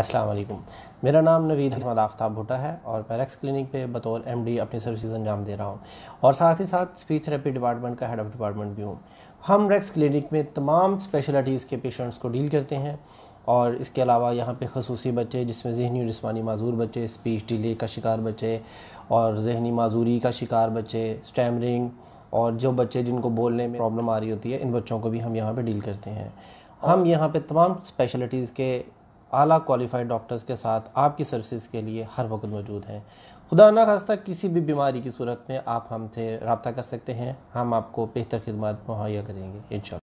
अस्सलाम वालेकुम मेरा नाम नवीद अहमद आफ्ताब भुटा है और मैं रेक्स क्लिनिक पे बतौर एमडी अपनी सर्विसेज अंजाम दे रहा हूँ और साथ ही साथ स्पीच थेरेपी डिपार्टमेंट का हेड ऑफ डिपार्टमेंट भी हूँ हम रेक्स क्लिनिक में तमाम स्पेशलिटीज़ के पेशेंट्स को डील करते हैं और इसके अलावा यहाँ पे खसूसी बच्चे जिसमें जहनी और जिसमानी माजूर बच्चे स्पीच डिले का शिकार बच्चे और जहनी माजूरी का शिकार बच्चे स्टैमरिंग और जो बच्चे जिनको बोलने में प्रॉब्लम आ रही होती है इन बच्चों को भी हम यहाँ पे डील करते हैं हम यहाँ पे तमाम स्पेशलिटीज़ के आला क्वालिफाइड डॉक्टर्स के साथ आपकी सर्विसेज के लिए हर वक्त मौजूद हैं खुदा ना खास्ता किसी भी बीमारी की सूरत में आप हमसे रबता कर सकते हैं हम आपको बेहतर खिदमत मुहैया करेंगे इन